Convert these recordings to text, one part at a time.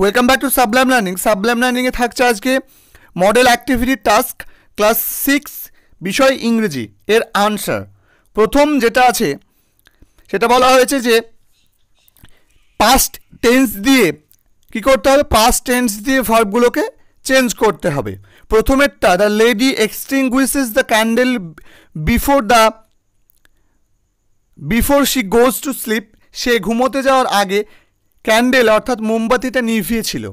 welcome back to sublime learning sublime লার্নিংয়ে থাকছে আজকে model activity task class six বিষয় ইংরেজি এর আনসার প্রথম যেটা আছে সেটা বলা হয়েছে যে পাস্ট টেন্স দিয়ে কি করতে হবে পাস্ট টেন্স দিয়ে ভার্বগুলোকে চেঞ্জ করতে হবে প্রথমেরটা the lady extinguishes the candle before the before she goes to sleep সে ঘুমোতে যাওয়ার আগে ক্যান্ডেল অর্থাৎ মোমবাতিটা নিভিয়েছিল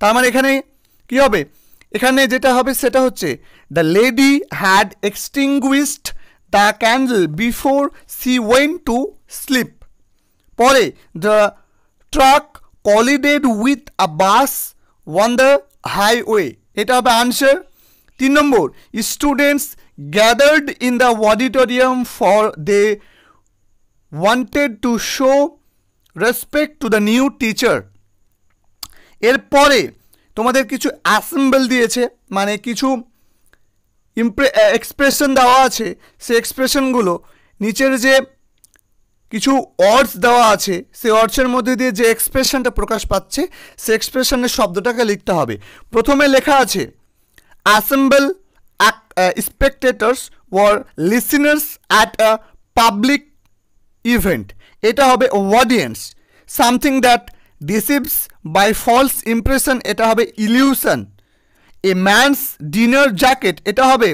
তার মানে এখানে কি হবে এখানে যেটা হবে সেটা হচ্ছে the lady had extinguished the candle before she went to sleep পরে the truck collided with a bus on the highway এটা হবে আনসার তিন নম্বর students gathered in the auditorium for they wanted to show respect to the new teacher এরপরে তোমাদের কিছু assemble দিয়েছে মানে কিছু ইমপ্রে এক্সপ্রেশন দেওয়া আছে সে এক্সপ্রেশনগুলো নিচের যে কিছু অর্ডস দেওয়া আছে সে অর্ডসের মধ্যে দিয়ে যে এক্সপ্রেশনটা প্রকাশ পাচ্ছে সে এক্সপ্রেশনের শব্দটাকে লিখতে হবে প্রথমে লেখা আছে assemble spectators or listeners at a public event এটা হবে audience something that deceives by false impression এটা হবে illusion a man's dinner jacket এটা হবে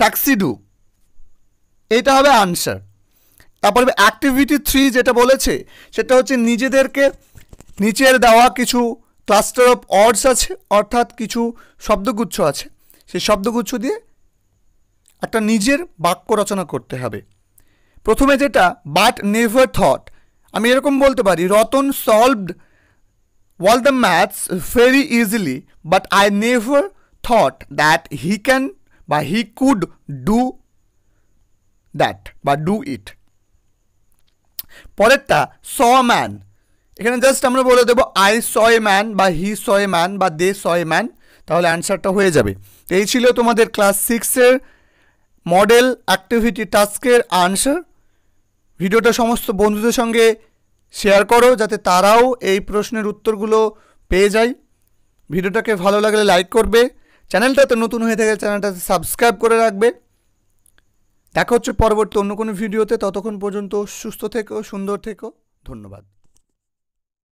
ট্যাক্সিডু এটা হবে আনসার তারপরে অ্যাক্টিভিটি থ্রি যেটা বলেছে সেটা হচ্ছে নিজেদেরকে নিচের দেওয়া কিছু ক্লাস্টার অফ অর্ডস আছে অর্থাৎ কিছু শব্দগুচ্ছ আছে সেই শব্দগুচ্ছ দিয়ে একটা নিজের বাক্য রচনা করতে হবে প্রথমে যেটা বাট নেভার থট আমি এরকম বলতে পারি Ratan solved all the maths very easily but I never thought that he can বা হি কুড ডু দ্যাট বা ডু ইট পরেরটা স ম্যান এখানে জাস্ট আমরা বলে দেবো আই স এ ম্যান বা হি স এ ম্যান বা দে স এ ম্যান তাহলে অ্যান্সারটা হয়ে যাবে এই ছিল তোমাদের ক্লাস সিক্সের মডেল অ্যাক্টিভিটি টাস্কের আনসার ভিডিওটা সমস্ত বন্ধুদের সঙ্গে শেয়ার করো যাতে তারাও এই প্রশ্নের উত্তরগুলো পেয়ে যায় ভিডিওটাকে ভালো লাগলে লাইক করবে চ্যানেলটাতে নতুন হয়ে থাকে চ্যানেলটাতে সাবস্ক্রাইব করে রাখবে দেখা হচ্ছে পরবর্তী অন্য কোনো ভিডিওতে ততক্ষণ পর্যন্ত সুস্থ থেকো সুন্দর থেকো ধন্যবাদ